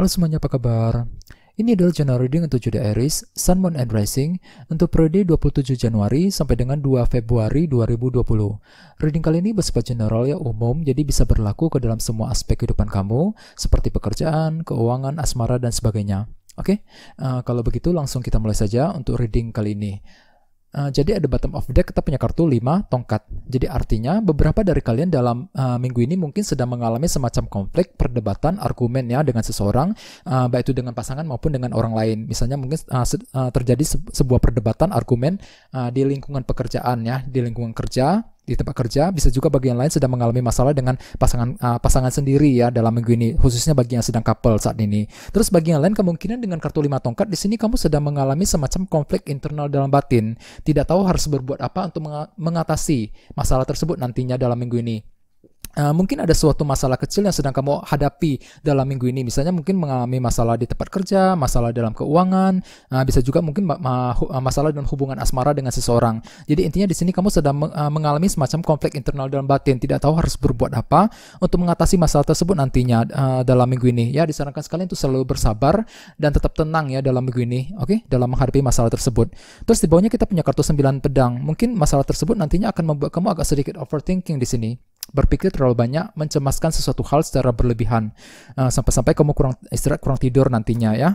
Halo semuanya, apa kabar? Ini adalah channel reading untuk Judi Aries, Sun, Moon, and Rising untuk periode 27 Januari sampai dengan 2 Februari 2020. Reading kali ini bersifat general ya umum, jadi bisa berlaku ke dalam semua aspek kehidupan kamu, seperti pekerjaan, keuangan, asmara, dan sebagainya. Oke, okay? uh, eh, kalau begitu langsung kita mulai saja untuk reading kali ini. Uh, jadi ada bottom of deck kita punya kartu 5 tongkat. Jadi artinya beberapa dari kalian dalam uh, minggu ini mungkin sedang mengalami semacam konflik, perdebatan, argumen ya dengan seseorang, uh, baik itu dengan pasangan maupun dengan orang lain. Misalnya mungkin uh, se uh, terjadi se sebuah perdebatan, argumen uh, di lingkungan pekerjaan ya, di lingkungan kerja di tempat kerja, bisa juga bagi yang lain sedang mengalami masalah dengan pasangan uh, pasangan sendiri ya dalam minggu ini, khususnya bagi yang sedang couple saat ini. Terus bagi yang lain kemungkinan dengan kartu lima tongkat di sini kamu sedang mengalami semacam konflik internal dalam batin, tidak tahu harus berbuat apa untuk mengatasi masalah tersebut nantinya dalam minggu ini. Uh, mungkin ada suatu masalah kecil yang sedang kamu hadapi dalam minggu ini. Misalnya mungkin mengalami masalah di tempat kerja, masalah dalam keuangan, uh, bisa juga mungkin ma ma eh, masalah dalam hubungan asmara dengan seseorang. Jadi intinya di sini kamu sedang meng uh, mengalami semacam konflik internal dalam batin, tidak tahu harus berbuat apa untuk mengatasi masalah tersebut nantinya uh, dalam minggu ini. Ya, disarankan sekali untuk selalu bersabar dan tetap tenang ya dalam minggu ini, oke? Okay? Dalam menghadapi masalah tersebut. Terus di bawahnya kita punya kartu sembilan pedang. Mungkin masalah tersebut nantinya akan membuat kamu agak sedikit overthinking di sini berpikir terlalu banyak, mencemaskan sesuatu hal secara berlebihan. sampai eh, sampai-sampai kamu kurang istirahat, kurang tidur nantinya ya.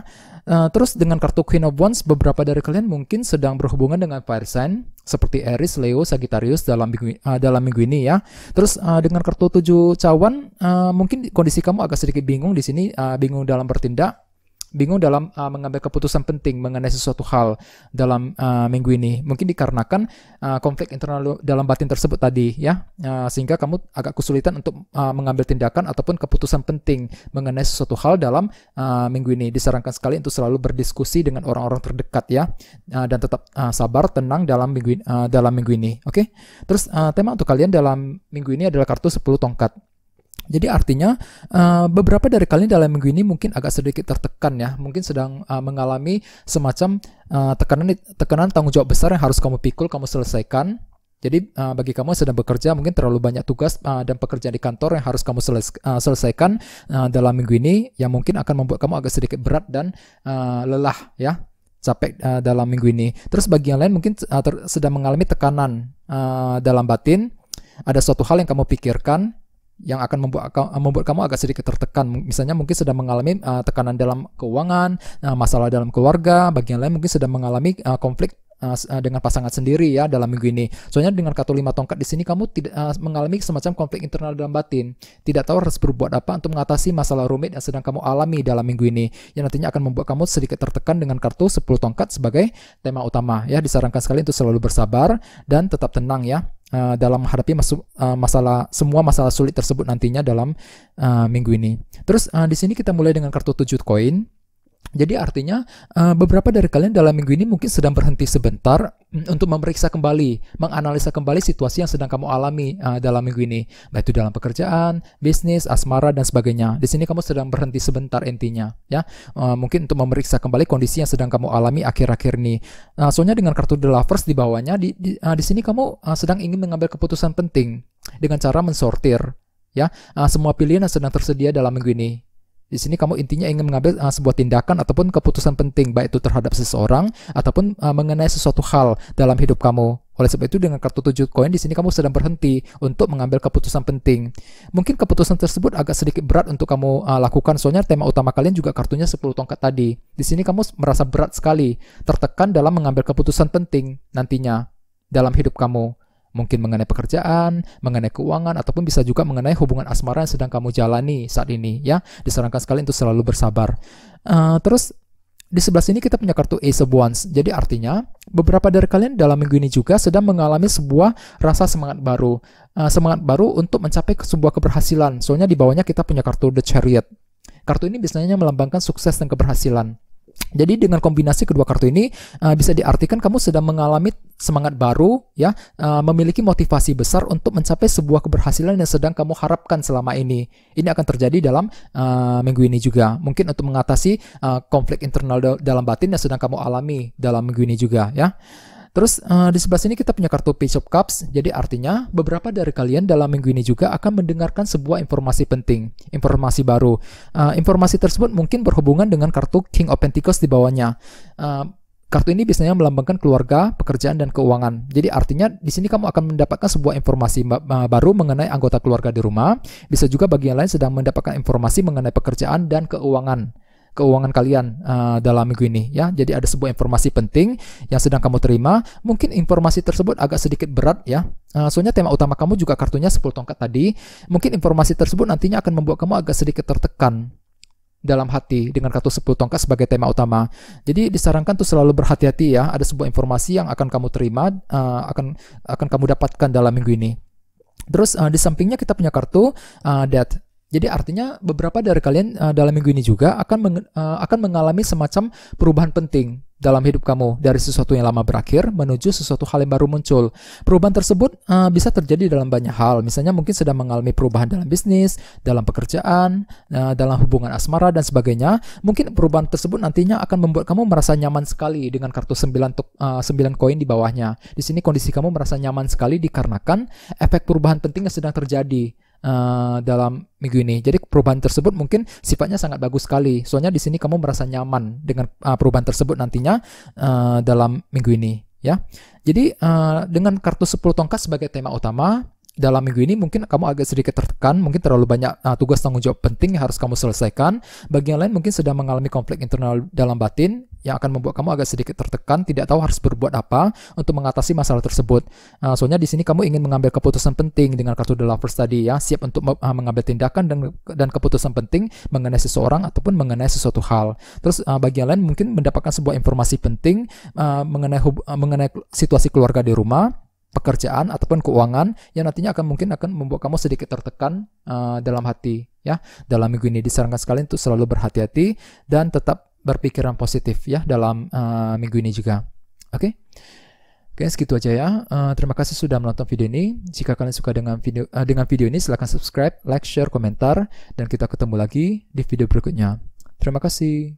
Uh, terus dengan kartu Queen of Wands, beberapa dari kalian mungkin sedang berhubungan dengan fire sign seperti Aries, Leo, Sagittarius dalam minggu, uh, dalam minggu ini ya. Terus uh, dengan kartu tujuh cawan, uh, mungkin kondisi kamu agak sedikit bingung di sini, uh, bingung dalam bertindak bingung dalam uh, mengambil keputusan penting mengenai sesuatu hal dalam uh, minggu ini. Mungkin dikarenakan uh, konflik internal dalam batin tersebut tadi ya, uh, sehingga kamu agak kesulitan untuk uh, mengambil tindakan ataupun keputusan penting mengenai sesuatu hal dalam uh, minggu ini. Disarankan sekali untuk selalu berdiskusi dengan orang-orang terdekat ya, uh, dan tetap uh, sabar, tenang dalam minggu uh, dalam minggu ini. Oke, okay? terus uh, tema untuk kalian dalam minggu ini adalah kartu 10 tongkat. Jadi artinya eh, beberapa dari kalian dalam minggu ini mungkin agak sedikit tertekan ya, mungkin sedang eh, mengalami semacam eh, tekanan tekanan tanggung jawab besar yang harus kamu pikul, kamu selesaikan. Jadi bagi kamu yang sedang bekerja mungkin terlalu banyak tugas dan pekerjaan di kantor yang harus kamu selesaikan dalam minggu ini yang mungkin akan membuat kamu agak sedikit berat dan lelah ya capek dalam minggu ini. Terus bagi yang lain mungkin sedang mengalami tekanan dalam batin, ada suatu hal yang kamu pikirkan yang akan membuat membuat kamu agak sedikit tertekan. Misalnya mungkin sedang mengalami uh, tekanan dalam keuangan, uh, masalah dalam keluarga, bagian lain mungkin sedang mengalami uh, konflik Eh, eh, dengan pasangan sendiri ya dalam minggu ini. Soalnya dengan kartu lima tongkat di sini kamu tidak uh, mengalami semacam konflik internal dalam batin, tidak tahu harus berbuat apa untuk mengatasi masalah rumit yang sedang kamu alami dalam minggu ini, yang nantinya akan membuat kamu sedikit tertekan dengan kartu 10 tongkat sebagai tema utama ya. Disarankan sekali untuk selalu bersabar dan tetap tenang ya. Uh, dalam menghadapi mas uh, masalah semua masalah sulit tersebut nantinya dalam uh, minggu ini. Terus uh, di sini kita mulai dengan kartu 7 koin jadi artinya eh, beberapa dari kalian dalam minggu ini mungkin sedang berhenti sebentar mm, untuk memeriksa kembali, menganalisa kembali situasi yang sedang kamu alami eh, dalam minggu ini, baik nah, itu dalam pekerjaan, bisnis, asmara dan sebagainya. Di sini kamu sedang berhenti sebentar intinya, ya. Eh, mungkin untuk memeriksa kembali kondisi yang sedang kamu alami akhir-akhir ini. Nah, soalnya dengan kartu The Lovers di bawahnya di di, di sini kamu sedang ingin mengambil keputusan penting dengan cara mensortir ya semua pilihan yang sedang tersedia dalam minggu ini di sini kamu intinya ingin mengambil uh, sebuah tindakan ataupun keputusan penting baik itu terhadap seseorang ataupun uh, mengenai sesuatu hal dalam hidup kamu. Oleh sebab itu dengan kartu tujuh koin di sini kamu sedang berhenti untuk mengambil keputusan penting. Mungkin keputusan tersebut agak sedikit berat untuk kamu uh, lakukan soalnya tema utama kalian juga kartunya 10 tongkat tadi. Di sini kamu merasa berat sekali, tertekan dalam mengambil keputusan penting nantinya dalam hidup kamu mungkin mengenai pekerjaan, mengenai keuangan, ataupun bisa juga mengenai hubungan asmara yang sedang kamu jalani saat ini. Ya, disarankan sekali untuk selalu bersabar. Uh, terus di sebelah sini kita punya kartu Ace of Wands. Jadi artinya beberapa dari kalian dalam minggu ini juga sedang mengalami sebuah rasa semangat baru, uh, semangat baru untuk mencapai sebuah keberhasilan. Soalnya di bawahnya kita punya kartu The Chariot. Kartu ini biasanya melambangkan sukses dan keberhasilan. Jadi dengan kombinasi kedua kartu ini uh, bisa diartikan kamu sedang mengalami semangat baru ya, uh, memiliki motivasi besar untuk mencapai sebuah keberhasilan yang sedang kamu harapkan selama ini. Ini akan terjadi dalam uh, minggu ini juga. Mungkin untuk mengatasi uh, konflik internal dalam batin yang sedang kamu alami dalam minggu ini juga ya. Terus uh, di sebelah sini kita punya kartu Page of Cups, jadi artinya beberapa dari kalian dalam minggu ini juga akan mendengarkan sebuah informasi penting, informasi baru. Uh, informasi tersebut mungkin berhubungan dengan kartu King of Pentacles di bawahnya. Uh, Kartu ini biasanya melambangkan keluarga, pekerjaan, dan keuangan. Jadi artinya di sini kamu akan mendapatkan sebuah informasi baru mengenai anggota keluarga di rumah. Bisa juga bagian lain sedang mendapatkan informasi mengenai pekerjaan dan keuangan keuangan kalian uh, dalam minggu ini ya. Jadi ada sebuah informasi penting yang sedang kamu terima. Mungkin informasi tersebut agak sedikit berat ya. Uh, soalnya tema utama kamu juga kartunya 10 tongkat tadi. Mungkin informasi tersebut nantinya akan membuat kamu agak sedikit tertekan dalam hati dengan kartu 10 tongkat sebagai tema utama. Jadi disarankan tuh selalu berhati-hati ya, ada sebuah informasi yang akan kamu terima uh, akan akan kamu dapatkan dalam minggu ini. Terus uh, di sampingnya kita punya kartu uh, death. Jadi artinya beberapa dari kalian uh, dalam minggu ini juga akan meng, uh, eh, akan mengalami semacam perubahan penting dalam hidup kamu dari sesuatu yang lama berakhir menuju sesuatu hal yang baru muncul. Perubahan tersebut uh, bisa terjadi dalam banyak hal. Misalnya mungkin sedang mengalami perubahan dalam bisnis, dalam pekerjaan, uh, dalam hubungan asmara dan sebagainya. Mungkin perubahan tersebut nantinya akan membuat kamu merasa nyaman sekali dengan kartu 9 uh, 9 koin di bawahnya. Di sini kondisi kamu merasa nyaman sekali dikarenakan efek perubahan penting yang sedang terjadi uh, dalam minggu ini. Jadi perubahan tersebut mungkin sifatnya sangat bagus sekali. Soalnya di sini kamu merasa nyaman dengan uh, perubahan tersebut nantinya uh, dalam minggu ini ya. Jadi uh, dengan kartu 10 tongkat sebagai tema utama, dalam minggu ini mungkin kamu agak sedikit tertekan, mungkin terlalu banyak uh, tugas tanggung jawab penting yang harus kamu selesaikan. Bagi yang lain mungkin sedang mengalami konflik internal dalam batin yang akan membuat kamu agak sedikit tertekan, tidak tahu harus berbuat apa untuk mengatasi masalah tersebut. Uh, soalnya di sini kamu ingin mengambil keputusan penting dengan kartu The Lovers tadi ya, siap untuk uh, mengambil tindakan dan dan keputusan penting mengenai seseorang ataupun mengenai sesuatu hal. Terus uh, bagi yang lain mungkin mendapatkan sebuah informasi penting uh, mengenai uh, mengenai situasi keluarga di rumah pekerjaan ataupun keuangan yang nantinya akan mungkin akan membuat kamu sedikit tertekan uh, dalam hati ya. Dalam minggu ini disarankan sekali untuk selalu berhati-hati dan tetap berpikiran positif ya dalam uh, minggu ini juga. Oke. Okay? Oke, okay, segitu aja ya. Uh, terima kasih sudah menonton video ini. Jika kalian suka dengan video uh, dengan video ini silahkan subscribe, like, share, komentar dan kita ketemu lagi di video berikutnya. Terima kasih.